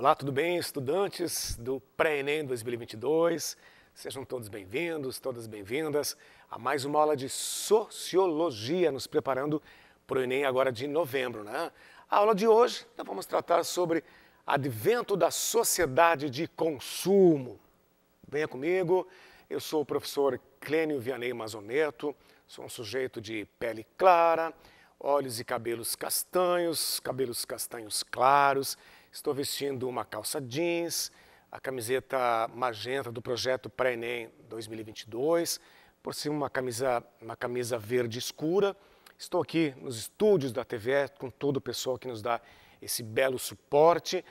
Olá, tudo bem, estudantes do Pré-ENEM 2022? Sejam todos bem-vindos, todas bem-vindas a mais uma aula de Sociologia, nos preparando para o Enem agora de novembro, né? A aula de hoje, nós vamos tratar sobre advento da sociedade de consumo. Venha comigo, eu sou o professor Clênio Vianney Mazoneto, sou um sujeito de pele clara, olhos e cabelos castanhos, cabelos castanhos claros, Estou vestindo uma calça jeans, a camiseta magenta do projeto Pré-ENEM 2022, por cima uma camisa, uma camisa verde escura. Estou aqui nos estúdios da TV com todo o pessoal que nos dá esse belo suporte.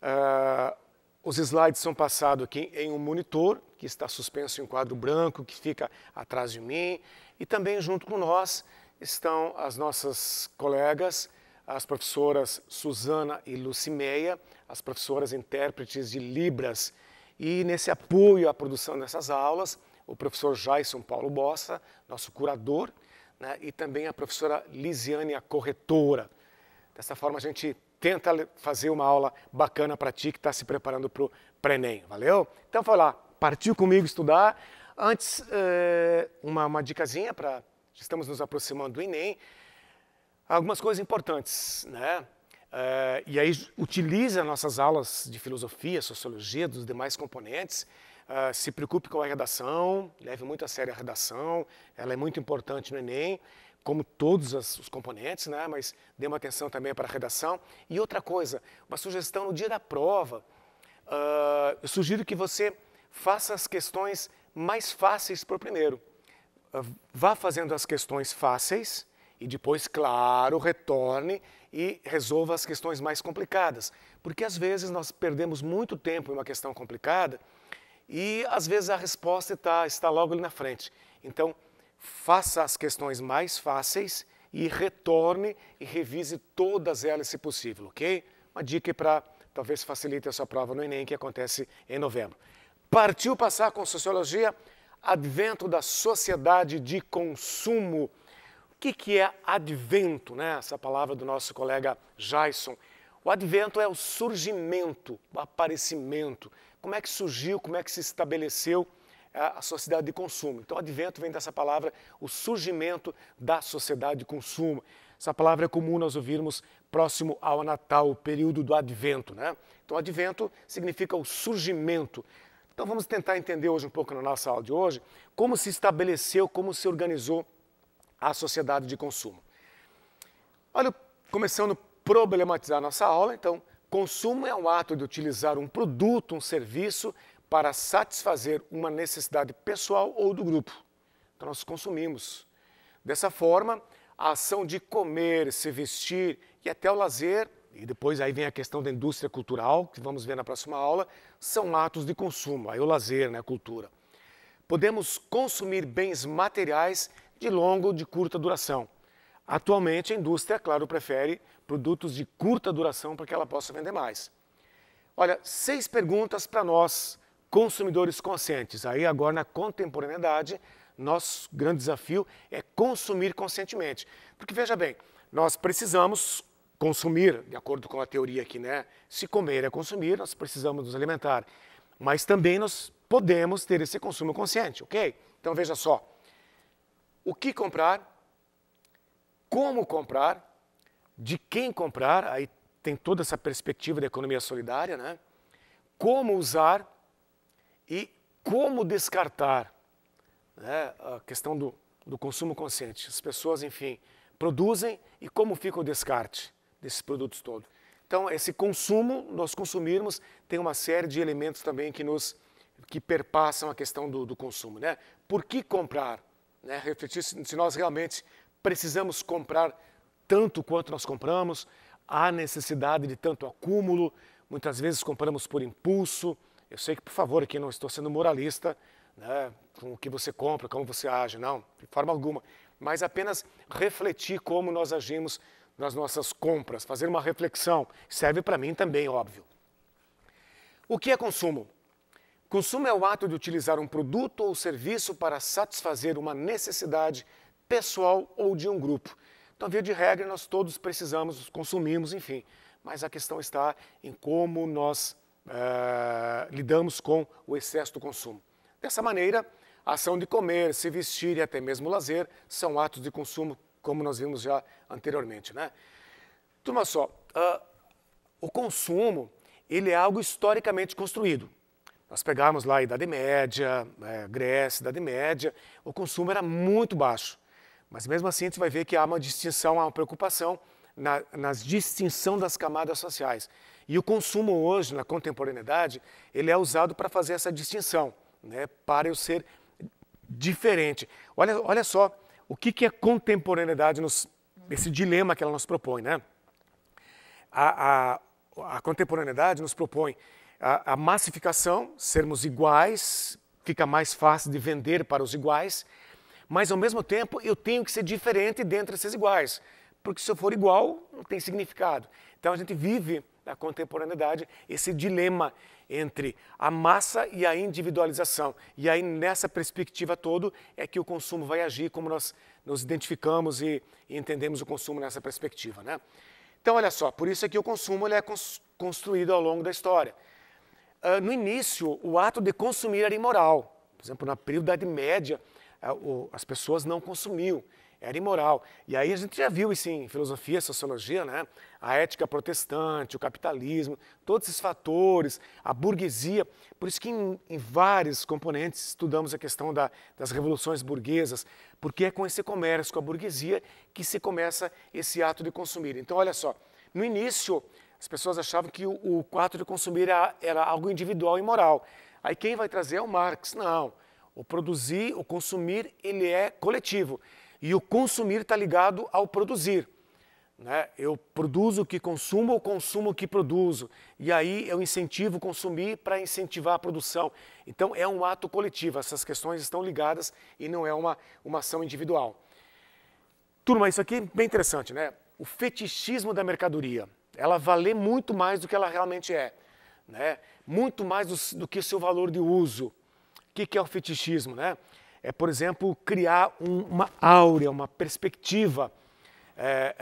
Uh, os slides são passados aqui em um monitor, que está suspenso em um quadro branco, que fica atrás de mim. E também junto com nós estão as nossas colegas as professoras Suzana e Lucimeia, as professoras intérpretes de Libras. E nesse apoio à produção dessas aulas, o professor Jaison Paulo Bossa, nosso curador, né, e também a professora Lisiane, a corretora. Dessa forma, a gente tenta fazer uma aula bacana para ti que está se preparando para o Prenem, valeu? Então, foi lá, partiu comigo estudar. Antes, eh, uma, uma dicasinha para... Estamos nos aproximando do Enem algumas coisas importantes, né? É, e aí utiliza nossas aulas de filosofia, sociologia, dos demais componentes. É, se preocupe com a redação, leve muito a sério a redação, ela é muito importante no Enem, como todos as, os componentes, né? mas dê uma atenção também para a redação. E outra coisa, uma sugestão no dia da prova, é, eu sugiro que você faça as questões mais fáceis para o primeiro. É, vá fazendo as questões fáceis, e depois, claro, retorne e resolva as questões mais complicadas. Porque às vezes nós perdemos muito tempo em uma questão complicada e às vezes a resposta está, está logo ali na frente. Então, faça as questões mais fáceis e retorne e revise todas elas se possível, ok? Uma dica para talvez facilite a sua prova no Enem, que acontece em novembro. Partiu passar com Sociologia, advento da sociedade de consumo que, que é advento, né? essa palavra do nosso colega Jason? O advento é o surgimento, o aparecimento. Como é que surgiu, como é que se estabeleceu eh, a sociedade de consumo? Então, advento vem dessa palavra, o surgimento da sociedade de consumo. Essa palavra é comum nós ouvirmos próximo ao Natal, o período do advento. Né? Então, advento significa o surgimento. Então, vamos tentar entender hoje um pouco na nossa aula de hoje como se estabeleceu, como se organizou à sociedade de consumo. Olha, começando a problematizar nossa aula, então, consumo é um ato de utilizar um produto, um serviço, para satisfazer uma necessidade pessoal ou do grupo. Então, nós consumimos. Dessa forma, a ação de comer, se vestir e até o lazer, e depois aí vem a questão da indústria cultural, que vamos ver na próxima aula, são atos de consumo, aí o lazer, né, a cultura. Podemos consumir bens materiais de longa ou de curta duração. Atualmente, a indústria, claro, prefere produtos de curta duração para que ela possa vender mais. Olha, seis perguntas para nós, consumidores conscientes. Aí, agora, na contemporaneidade, nosso grande desafio é consumir conscientemente. Porque, veja bem, nós precisamos consumir, de acordo com a teoria aqui, né? Se comer é consumir, nós precisamos nos alimentar. Mas também nós podemos ter esse consumo consciente, ok? Então, veja só o que comprar, como comprar, de quem comprar, aí tem toda essa perspectiva da economia solidária, né? como usar e como descartar né? a questão do, do consumo consciente. As pessoas, enfim, produzem e como fica o descarte desses produtos todos. Então, esse consumo, nós consumirmos, tem uma série de elementos também que nos que perpassam a questão do, do consumo. Né? Por que comprar? né, refletir se nós realmente precisamos comprar tanto quanto nós compramos, há necessidade de tanto acúmulo, muitas vezes compramos por impulso. Eu sei que, por favor, aqui não estou sendo moralista né, com o que você compra, como você age, não, de forma alguma, mas apenas refletir como nós agimos nas nossas compras, fazer uma reflexão. Serve para mim também, óbvio. O que é consumo? Consumo é o ato de utilizar um produto ou serviço para satisfazer uma necessidade pessoal ou de um grupo. Então, via de regra, nós todos precisamos, consumimos, enfim. Mas a questão está em como nós eh, lidamos com o excesso do consumo. Dessa maneira, a ação de comer, se vestir e até mesmo lazer são atos de consumo, como nós vimos já anteriormente. Né? Turma só, uh, o consumo ele é algo historicamente construído nós pegarmos lá a Idade Média, é, Grécia, Idade Média, o consumo era muito baixo. Mas mesmo assim, a gente vai ver que há uma distinção, há uma preocupação na, nas distinção das camadas sociais. E o consumo hoje, na contemporaneidade, ele é usado para fazer essa distinção, né, para eu ser diferente. Olha, olha só o que, que é contemporaneidade, nos, esse dilema que ela nos propõe. Né? a, a, a contemporaneidade nos propõe a, a massificação, sermos iguais, fica mais fácil de vender para os iguais, mas ao mesmo tempo eu tenho que ser diferente dentre esses iguais, porque se eu for igual, não tem significado. Então a gente vive na contemporaneidade esse dilema entre a massa e a individualização. E aí nessa perspectiva todo é que o consumo vai agir como nós nos identificamos e, e entendemos o consumo nessa perspectiva, né? Então olha só, por isso é que o consumo ele é cons construído ao longo da história uh, no início, o ato de consumir era imoral. Por exemplo, na período da Idade Média, uh, as pessoas não consumiam, era imoral. E aí a gente já viu isso em filosofia, sociologia, né? a ética protestante, o capitalismo, todos esses fatores, a burguesia. Por isso que em, em vários componentes estudamos a questão da, das revoluções burguesas, porque é com esse comércio, com a burguesia, que se começa esse ato de consumir. Então, olha só, no início as pessoas achavam que o, o de consumir era, era algo individual e moral. Aí quem vai trazer é o Marx. Não. O produzir, o consumir, ele é coletivo. E o consumir está ligado ao produzir. Né? Eu produzo o que consumo ou consumo o que produzo. E aí eu incentivo consumir para incentivar a produção. Então é um ato coletivo. Essas questões estão ligadas e não é uma, uma ação individual. Turma, isso aqui é bem interessante, né? O fetichismo da mercadoria ela valer muito mais do que ela realmente é, né? muito mais do, do que o seu valor de uso. O que, que é o fetichismo? Né? É, por exemplo, criar um, uma áurea, uma perspectiva. É,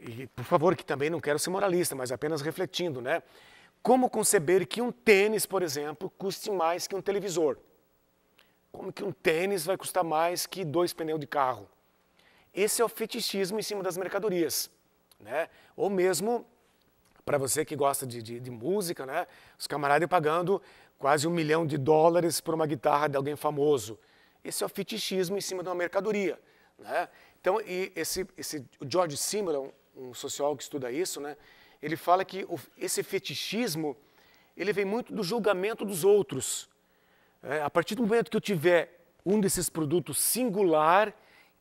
é, e por favor, que também não quero ser moralista, mas apenas refletindo, né? Como conceber que um tênis, por exemplo, custe mais que um televisor? Como que um tênis vai custar mais que dois pneus de carro? Esse é o fetichismo em cima das mercadorias, né? Ou mesmo para você que gosta de, de, de, música, né? Os camaradas pagando quase um milhão de dólares por uma guitarra de alguém famoso. Esse é o fetichismo em cima de uma mercadoria, né? Então, e esse, esse o George Simenon, um sociólogo que estuda isso, né? Ele fala que o, esse fetichismo ele vem muito do julgamento dos outros. É, a partir do momento que eu tiver um desses produtos singular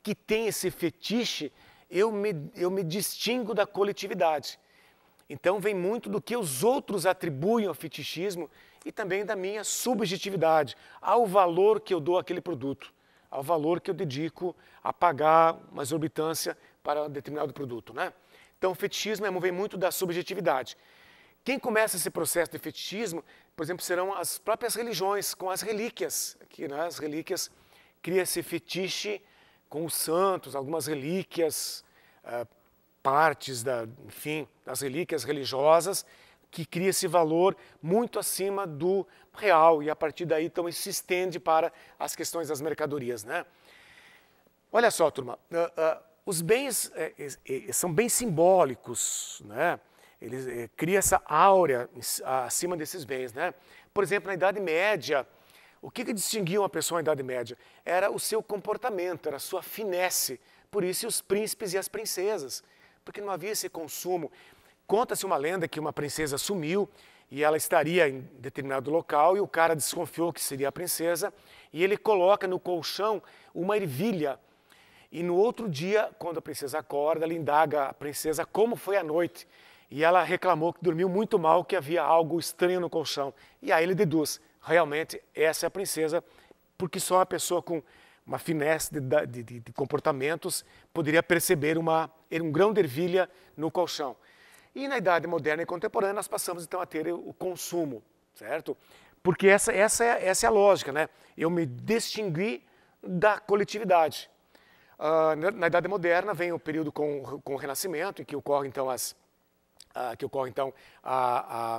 que tem esse fetiche, eu me, eu me distingo da coletividade. Então vem muito do que os outros atribuem ao fetichismo e também da minha subjetividade, ao valor que eu dou àquele produto, ao valor que eu dedico a pagar uma exorbitância para um determinado produto. Né? Então o fetichismo é vem muito da subjetividade. Quem começa esse processo de fetichismo, por exemplo, serão as próprias religiões, com as relíquias. Aqui, né? As relíquias, cria-se fetiche com os santos, algumas relíquias, ah, partes da, enfim, das relíquias religiosas, que cria esse valor muito acima do real e a partir daí então isso se estende para as questões das mercadorias, né? Olha só, turma, uh, uh, os bens eh, eh, eh, são bens simbólicos, né? Ele cria essa áurea acima desses bens, né? Por exemplo, na Idade Média, o que, que distinguia uma pessoa na Idade Média? Era o seu comportamento, era a sua finesse. Por isso, os príncipes e as princesas porque não havia esse consumo. Conta-se uma lenda que uma princesa sumiu e ela estaria em determinado local e o cara desconfiou que seria a princesa e ele coloca no colchão uma ervilha. E no outro dia, quando a princesa acorda, ele indaga a princesa como foi a noite. E ela reclamou que dormiu muito mal, que havia algo estranho no colchão. E aí ele deduz: realmente essa é a princesa, porque só uma pessoa com uma finesse de, de, de comportamentos, poderia perceber uma, er, um grão de ervilha no colchão. E na idade moderna e contemporânea nós passamos então a ter o consumo, certo? Porque essa, essa, é, essa é a lógica, né? Eu me distingui da coletividade. Uh, na, Idade Moderna vem o período com, com o Renascimento, em que ocorre então as, uh, que ocorre, então, a, a,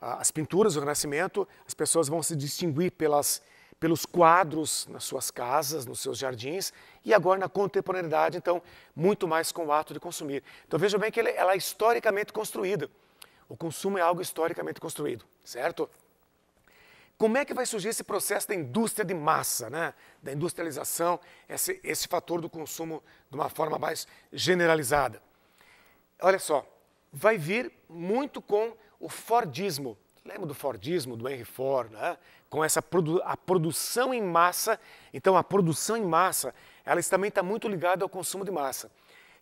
a, as pinturas do Renascimento, as pessoas vão se distinguir pelas, pelos quadros nas suas casas, nos seus jardins, e agora na contemporaneidade, então, muito mais com o ato de consumir. Então veja bem que ela é historicamente construída. O consumo é algo historicamente construído, certo? Como é que vai surgir esse processo da indústria de massa, né? da industrialização, esse, esse fator do consumo de uma forma mais generalizada? Olha só, vai vir muito com o Fordismo. Lembra do Fordismo, do Henry Ford, né? com essa produ a produção em massa. Então, a produção em massa, ela também está muito ligada ao consumo de massa.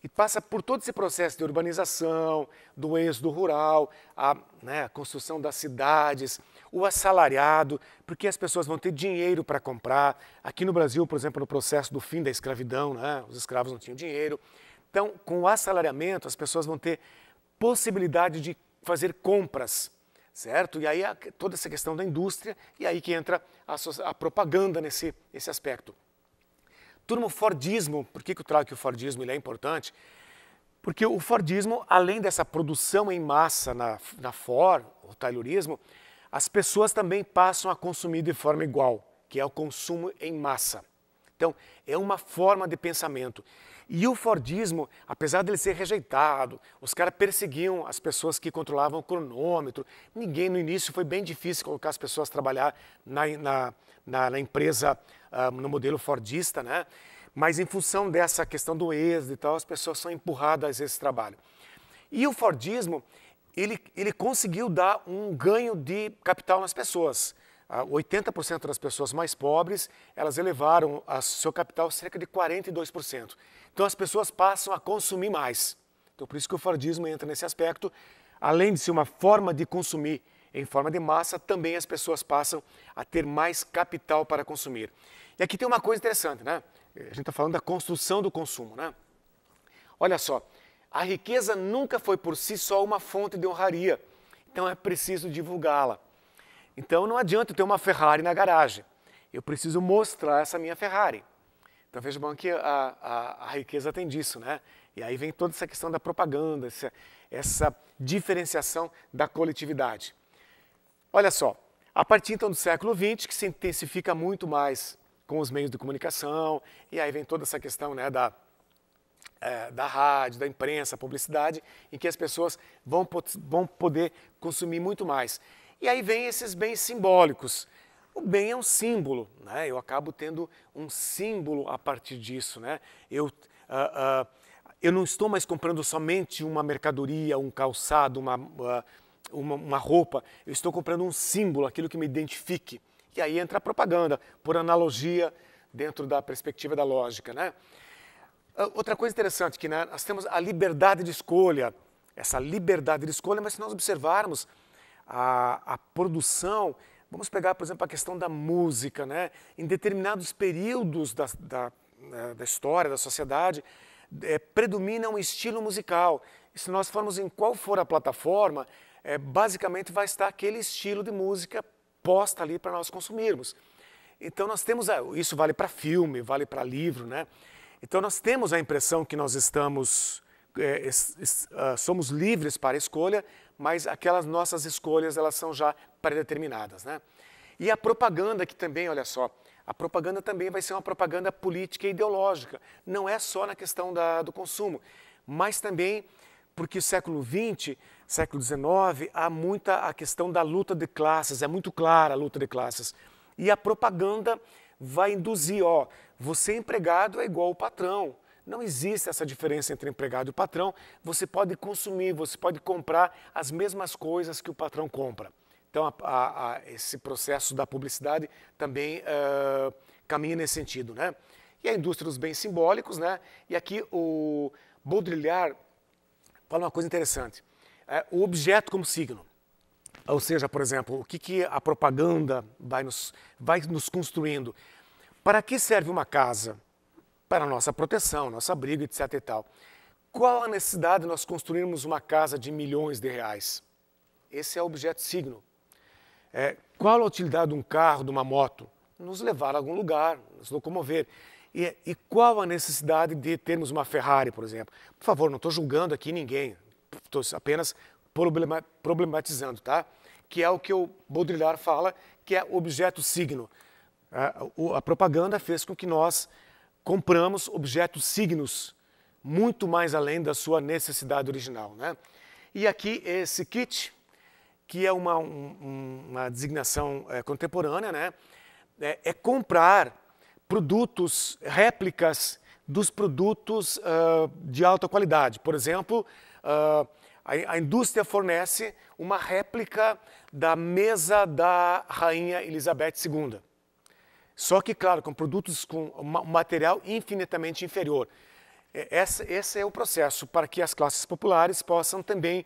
E passa por todo esse processo de urbanização, do êxodo rural, a, né, a construção das cidades, o assalariado, porque as pessoas vão ter dinheiro para comprar. Aqui no Brasil, por exemplo, no processo do fim da escravidão, né, os escravos não tinham dinheiro. Então, com o assalariamento, as pessoas vão ter possibilidade de fazer compras certo? E aí a, toda essa questão da indústria, e aí que entra a, a propaganda nesse, esse aspecto. Turma, o Fordismo, por que, que eu trago que o Fordismo ele é importante? Porque o Fordismo, além dessa produção em massa na, na Ford, o Taylorismo, as pessoas também passam a consumir de forma igual, que é o consumo em massa. Então, é uma forma de pensamento. E o Fordismo, apesar dele ser rejeitado, os caras perseguiam as pessoas que controlavam o cronômetro. Ninguém, no início, foi bem difícil colocar as pessoas a trabalhar na, na, na, na empresa, uh, no modelo Fordista, né? Mas em função dessa questão do êxito e tal, as pessoas são empurradas a esse trabalho. E o Fordismo, ele, ele conseguiu dar um ganho de capital nas pessoas. 80% ah, das pessoas mais pobres, elas elevaram o seu capital cerca de 42%. Então as pessoas passam a consumir mais. Então por isso que o Fordismo entra nesse aspecto. Além de ser uma forma de consumir em forma de massa, também as pessoas passam a ter mais capital para consumir. E aqui tem uma coisa interessante, né? A gente está falando da construção do consumo, né? Olha só, a riqueza nunca foi por si só uma fonte de honraria, então é preciso divulgá-la. Então não adianta eu ter uma Ferrari na garagem, eu preciso mostrar essa minha Ferrari. Então veja bom que a, a, a, riqueza tem disso, né? E aí vem toda essa questão da propaganda, essa, essa diferenciação da coletividade. Olha só, a partir então do século XX, que se intensifica muito mais com os meios de comunicação, e aí vem toda essa questão né, da, é, da rádio, da imprensa, publicidade, em que as pessoas vão, vão poder consumir muito mais. E aí vem esses bens simbólicos, o bem é um símbolo, né? eu acabo tendo um símbolo a partir disso. Né? Eu, uh, uh, eu não estou mais comprando somente uma mercadoria, um calçado, uma, uh, uma, uma roupa, eu estou comprando um símbolo, aquilo que me identifique. E aí entra a propaganda, por analogia, dentro da perspectiva da lógica. Né? Outra coisa interessante que né, nós temos a liberdade de escolha, essa liberdade de escolha, mas se nós observarmos a, a produção Vamos pegar, por exemplo, a questão da música. Né? Em determinados períodos da, da, né, da história, da sociedade, é, predomina um estilo musical. E se nós formos em qual for a plataforma, é, basicamente vai estar aquele estilo de música posta ali para nós consumirmos. Então nós temos, a, isso vale para filme, vale para livro, né? Então nós temos a impressão que nós estamos, é, es, es, uh, somos livres para a escolha, mas aquelas nossas escolhas, elas são já predeterminadas, né? E a propaganda que também, olha só, a propaganda também vai ser uma propaganda política e ideológica. Não é só na questão da, do consumo, mas também porque o século XX, século XIX, há muita a questão da luta de classes, é muito clara a luta de classes. E a propaganda vai induzir, ó, você empregado é igual o patrão, não existe essa diferença entre empregado e patrão. Você pode consumir, você pode comprar as mesmas coisas que o patrão compra. Então, a, a, a, esse processo da publicidade também uh, caminha nesse sentido, né? E a indústria dos bens simbólicos, né? E aqui o Baudrillard fala uma coisa interessante. É, o objeto como signo. Ou seja, por exemplo, o que, que a propaganda vai nos, vai nos construindo? Para que serve uma casa? para nossa proteção, nosso abrigo, etc. E tal. Qual a necessidade de nós construirmos uma casa de milhões de reais? Esse é o objeto signo. É, qual a utilidade de um carro, de uma moto? Nos levar a algum lugar, nos locomover. E, e qual a necessidade de termos uma Ferrari, por exemplo? Por favor, não estou julgando aqui ninguém, estou apenas problematizando, tá? Que é o que o Baudrillard fala, que é objeto signo. A, é, a propaganda fez com que nós compramos objetos signos, muito mais além da sua necessidade original. Né? E aqui esse kit, que é uma, um, uma designação é, contemporânea, né? É, é, comprar produtos, réplicas dos produtos uh, de alta qualidade. Por exemplo, uh, a, indústria fornece uma réplica da mesa da rainha Elizabeth II. Só que, claro, com produtos com material infinitamente inferior. É, esse, esse é o processo para que as classes populares possam também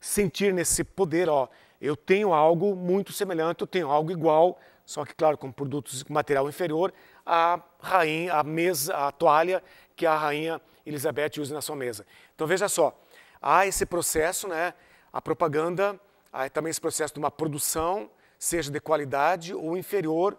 sentir nesse poder, ó, eu tenho algo muito semelhante, eu tenho algo igual, só que, claro, com produtos com material inferior, à rainha, a mesa, a toalha que a rainha Elizabeth usa na sua mesa. Então, veja só, há esse processo, né, a propaganda, há também esse processo de uma produção, seja de qualidade ou inferior,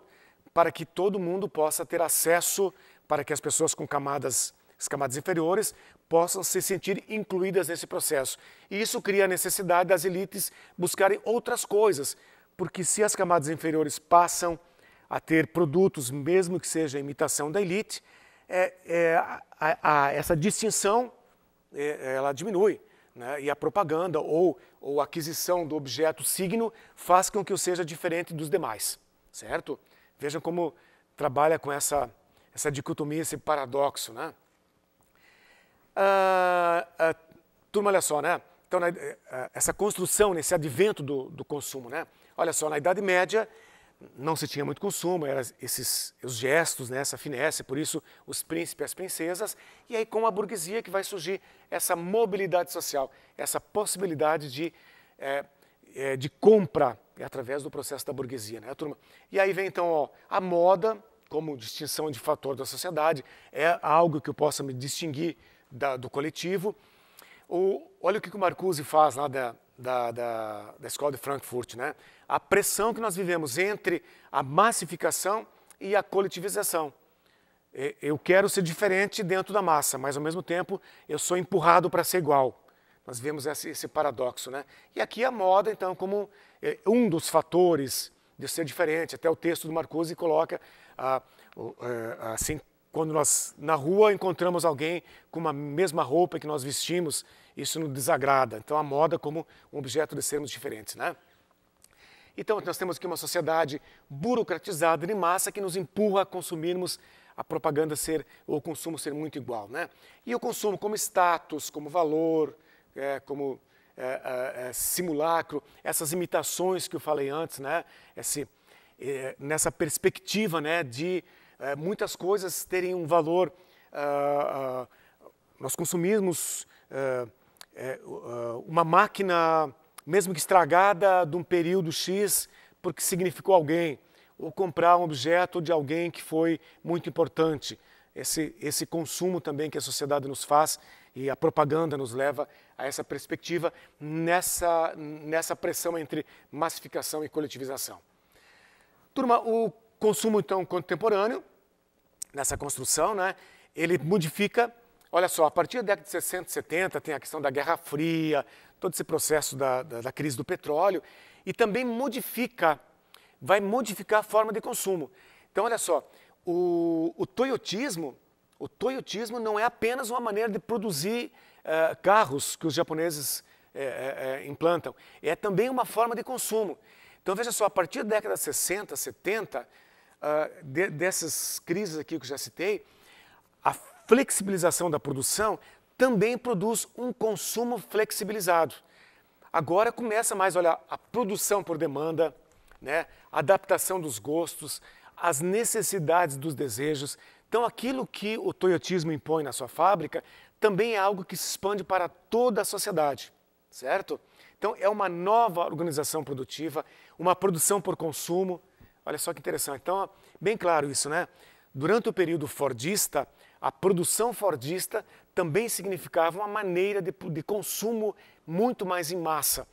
para que todo mundo possa ter acesso, para que as pessoas com camadas, camadas inferiores possam se sentir incluídas nesse processo. E isso cria a necessidade das elites buscarem outras coisas, porque se as camadas inferiores passam a ter produtos, mesmo que seja imitação da elite, é, é, a, a, essa distinção é, ela diminui. Né? E a propaganda ou, ou aquisição do objeto signo faz com que eu seja diferente dos demais, certo? Vejam como trabalha com essa, essa dicotomia, esse paradoxo, né? Ah, ah turma, olha só, né? Então, na, ah, essa construção, nesse né, advento do, do consumo, né? Olha só, na Idade Média não se tinha muito consumo, eram esses os gestos, né, essa finesse, por isso os príncipes e as princesas, e aí com a burguesia que vai surgir essa mobilidade social, essa possibilidade de é, é, de compra é através do processo da burguesia, né, turma? E aí vem então ó, a moda como distinção de fator da sociedade, é algo que eu possa me distinguir da, do coletivo. O, olha o que o Marcuse faz lá da, da, da, da escola de Frankfurt, né? A pressão que nós vivemos entre a massificação e a coletivização. Eu quero ser diferente dentro da massa, mas ao mesmo tempo eu sou empurrado para ser igual. Nós vemos esse, esse paradoxo, né? E aqui a moda, então, como eh, um dos fatores de ser diferente. Até o texto do Marcuse coloca ah, eh, assim, quando nós na rua encontramos alguém com a mesma roupa que nós vestimos, isso nos desagrada. Então a moda como um objeto de sermos diferentes, né? Então nós temos aqui uma sociedade burocratizada de massa que nos empurra a consumirmos a propaganda ser ou o consumo ser muito igual, né? E o consumo como status, como valor, é, como é, é, é, simulacro, essas imitações que eu falei antes, né? Esse, é, nessa perspectiva né, de é, muitas coisas terem um valor. Ah, ah, nós consumimos ah, uma máquina, mesmo que estragada, de um período X, porque significou alguém, ou comprar um objeto de alguém que foi muito importante esse, esse consumo também que a sociedade nos faz e a propaganda nos leva a essa perspectiva, nessa, nessa pressão entre massificação e coletivização. Turma, o consumo então contemporâneo, nessa construção, né, ele modifica, olha só, a partir da década de 60, 70, tem a questão da Guerra Fria, todo esse processo da, da, da crise do petróleo, e também modifica, vai modificar a forma de consumo. Então, olha só, o, o toyotismo, o toyotismo não é apenas uma maneira de produzir uh, carros que os japoneses uh, uh, implantam, é também uma forma de consumo. Então veja só, a partir da década de 60, 70, ah, de, dessas crises aqui que eu já citei, a flexibilização da produção também produz um consumo flexibilizado. Agora começa mais, olha, a produção por demanda, né, a adaptação dos gostos, as necessidades dos desejos. Então, aquilo que o toyotismo impõe na sua fábrica também é algo que se expande para toda a sociedade, certo? Então, é uma nova organização produtiva, uma produção por consumo. Olha só que interessante. Então, bem claro isso, né? Durante o período fordista, a produção fordista também significava uma maneira de, de consumo muito mais em massa.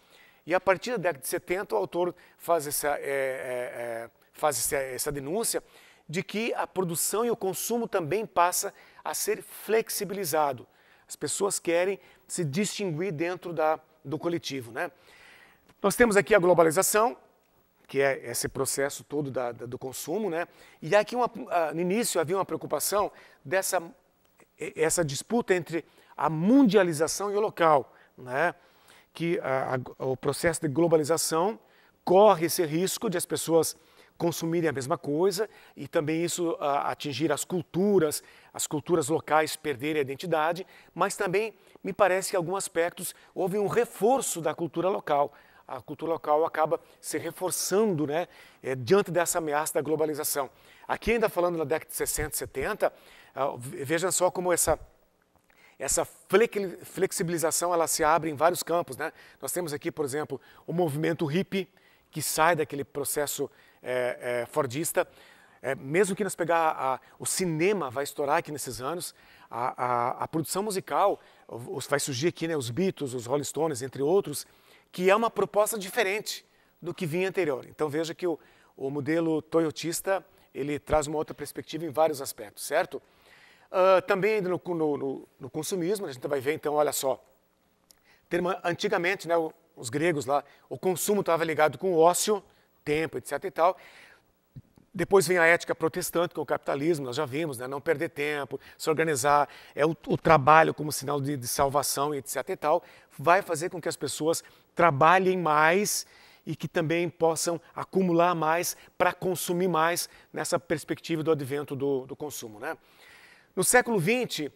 E a partir da década de 70, o autor faz essa, é, é, é, faz essa denúncia de que a produção e o consumo também passa a ser flexibilizado. As pessoas querem se distinguir dentro da, do coletivo. Né? Nós temos aqui a globalização, que é esse processo todo da, da, do consumo, né? e aqui uma, no início havia uma preocupação dessa essa disputa entre a mundialização e o local, né? que a, a, o processo de globalização corre esse risco de as pessoas consumirem a mesma coisa e também isso a, ah, atingir as culturas, as culturas locais perderem a identidade, mas também me parece que em alguns aspectos houve um reforço da cultura local. A cultura local acaba se reforçando né, é, diante dessa ameaça da globalização. Aqui, ainda falando na década de 60, 70, uh, vejam só como essa essa flexibilização ela se abre em vários campos. Né? Nós temos aqui, por exemplo, o movimento hippie, que sai daquele processo é, é, fordista. É, mesmo que nós pegar a, o cinema vai estourar aqui nesses anos, a, a, a produção musical os, vai surgir aqui, né, os Beatles, os Rolling Stones, entre outros, que é uma proposta diferente do que vinha anterior. Então veja que o, o modelo toyotista ele traz uma outra perspectiva em vários aspectos, certo? Uh, também no, no, no, no, consumismo, a gente vai ver, então, olha só, antigamente, né, os gregos lá, o consumo estava ligado com o ócio, tempo, etc. e tal. Depois vem a ética protestante, com é o capitalismo, nós já vimos, né? não perder tempo, se organizar, é o, o trabalho como sinal de, de, salvação, etc. e tal, vai fazer com que as pessoas trabalhem mais e que também possam acumular mais para consumir mais nessa perspectiva do advento do, do consumo. Né? No século XX,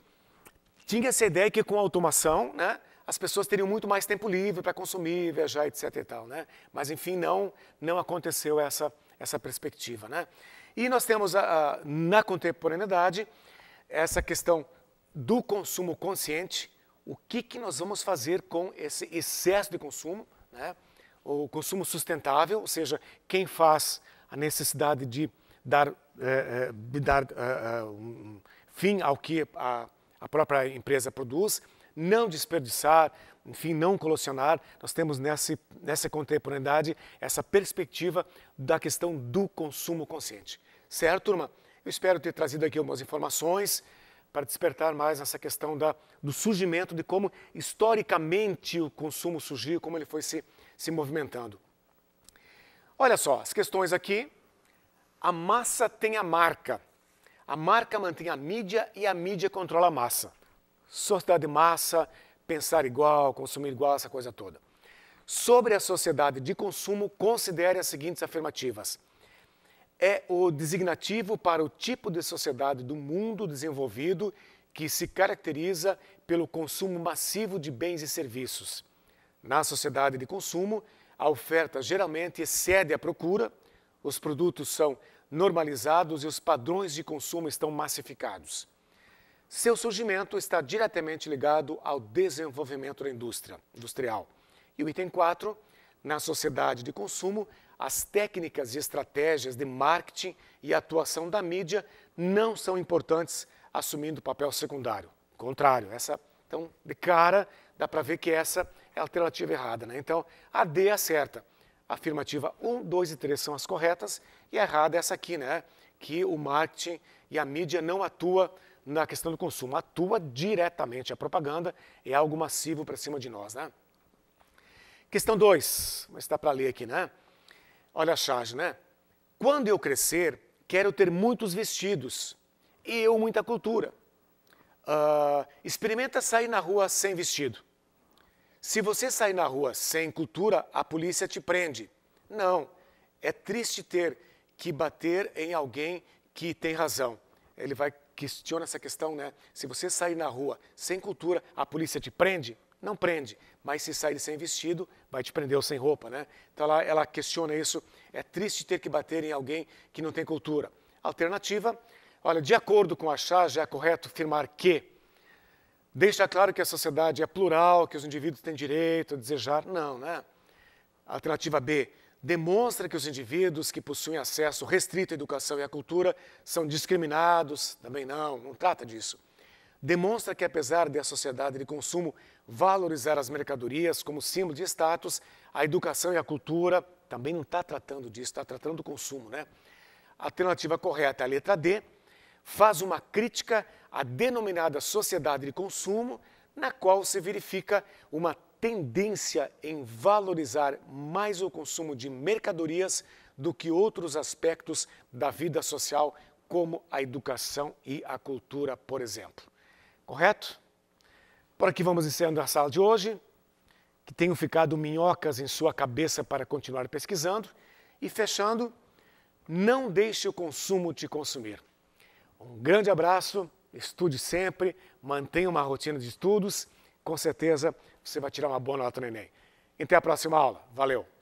tinha essa ideia que com a automação, né, as pessoas teriam muito mais tempo livre para consumir, viajar, etc. E tal, né? Mas, enfim, não, não aconteceu essa, essa perspectiva. Né? E nós temos, a, a, na contemporaneidade, essa questão do consumo consciente, o que, que nós vamos fazer com esse excesso de consumo, né? o consumo sustentável, ou seja, quem faz a necessidade de dar, é, é, de dar é, um fim ao que a, a própria empresa produz, não desperdiçar, enfim, não colacionar. Nós temos nessa, nessa contemporaneidade essa perspectiva da questão do consumo consciente. Certo, turma? Eu espero ter trazido aqui algumas informações para despertar mais essa questão da, do surgimento, de como historicamente o consumo surgiu, como ele foi se, se movimentando. Olha só, as questões aqui. A massa tem a marca. A marca mantém a mídia e a mídia controla a massa sociedade de massa, pensar igual, consumir igual, essa coisa toda. Sobre a sociedade de consumo, considere as seguintes afirmativas. É o designativo para o tipo de sociedade do mundo desenvolvido que se caracteriza pelo consumo massivo de bens e serviços. Na sociedade de consumo, a oferta geralmente excede a procura, os produtos são normalizados e os padrões de consumo estão massificados. Seu surgimento está diretamente ligado ao desenvolvimento da indústria industrial. E o item 4, na sociedade de consumo, as técnicas e estratégias de marketing e atuação da mídia não são importantes, assumindo papel secundário. Contrário, essa, então, de cara, dá para ver que essa é a alternativa errada. Né? Então, a D é a certa. afirmativa 1, 2 e 3 são as corretas, e a errada é essa aqui, né? que o marketing e a mídia não atua na questão do consumo, atua diretamente. A propaganda é algo massivo para cima de nós, né? Questão 2, mas está para ler aqui, né? Olha a charge, né? Quando eu crescer, quero ter muitos vestidos e eu muita cultura. Uh, experimenta sair na rua sem vestido. Se você sair na rua sem cultura, a polícia te prende. Não, é triste ter que bater em alguém que tem razão. Ele vai questiona essa questão, né? Se você sair na rua sem cultura, a polícia te prende? Não prende, mas se sair sem vestido, vai te prender ou sem roupa, né? Então ela, ela questiona isso. É triste ter que bater em alguém que não tem cultura. Alternativa, olha, de acordo com a charge, é correto afirmar que deixa claro que a sociedade é plural, que os indivíduos têm direito a desejar. Não, né? Alternativa B, demonstra que os indivíduos que possuem acesso restrito à educação e à cultura são discriminados, também não, não trata disso. Demonstra que, apesar de a sociedade de consumo valorizar as mercadorias como símbolo de status, a educação e a cultura também não está tratando disso, está tratando do consumo, né? A alternativa correta é a letra D, faz uma crítica à denominada sociedade de consumo, na qual se verifica uma tendência em valorizar mais o consumo de mercadorias do que outros aspectos da vida social, como a educação e a cultura, por exemplo. Correto? Por aqui vamos encerrando a sala de hoje. Que tenham ficado minhocas em sua cabeça para continuar pesquisando. E fechando, não deixe o consumo te consumir. Um grande abraço, estude sempre, mantenha uma rotina de estudos, com certeza você vai tirar uma boa nota no Enem. Até a próxima aula. Valeu!